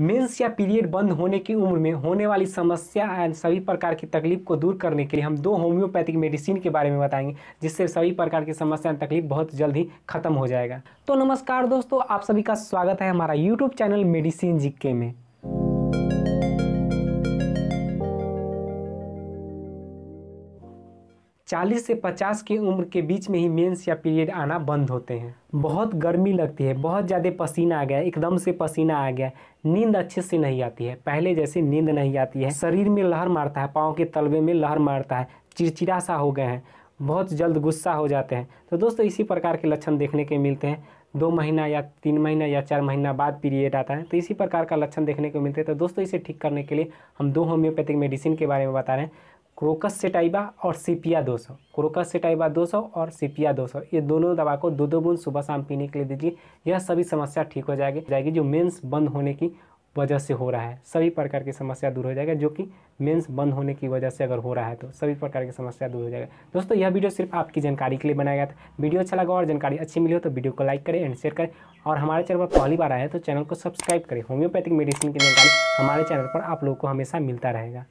mains या period बंद होने की उम्र में होने वाली समस्या एंड सभी प्रकार की तकलीफ को दूर करने के लिए हम दो होम्योपैथिक मेडिसिन के बारे में बताएंगे जिससे सभी प्रकार की समस्या एंड तकलीफ बहुत जल्द ही खत्म हो जाएगा तो नमस्कार दोस्तों आप सभी का स्वागत है हमारा यूट्यूब चैनल मेडिसिन जिक्के में चालीस से पचास की उम्र के बीच में ही मेंस या पीरियड आना बंद होते हैं बहुत गर्मी लगती है बहुत ज़्यादा पसीना आ गया एकदम से पसीना आ गया नींद अच्छे से नहीं आती है पहले जैसे नींद नहीं आती है शरीर में लहर मारता है पाँव के तलवे में लहर मारता है चिड़चिड़ा सा हो गए हैं बहुत जल्द गुस्सा हो जाते हैं तो दोस्तों इसी प्रकार के लक्षण देखने के मिलते हैं दो महीना या तीन महीना या चार महीना बाद पीरियड आता है तो इसी प्रकार का लक्षण देखने को मिलते हैं तो दोस्तों इसे ठीक करने के लिए हम दो होम्योपैथिक मेडिसिन के बारे में बता रहे हैं क्रोकस सेटाइबा और सीपिया 200 क्रोकस सेटाइबा 200 और सीपिया 200 ये दोनों दवा को दो दो बूंद सुबह शाम पीने के लिए दीजिए यह सभी समस्या ठीक हो जाएगी जाएगी जो मेंस बंद होने की वजह से हो रहा है सभी प्रकार की समस्या दूर हो जाएगा जो कि मेंस बंद होने की वजह से अगर हो रहा है तो सभी प्रकार की समस्या दूर हो जाएगा दोस्तों यह वीडियो सिर्फ आपकी जानकारी के लिए बनाया गया था वीडियो अच्छा लगा और जानकारी अच्छी मिली हो तो वीडियो को लाइक करें एंड शेयर करें और हमारे चैनल पर पहली बार आए तो चैनल को सब्सक्राइब करें होम्योपैथिक मेडिसिन की जानकारी हमारे चैनल पर आप लोगों को हमेशा मिलता रहेगा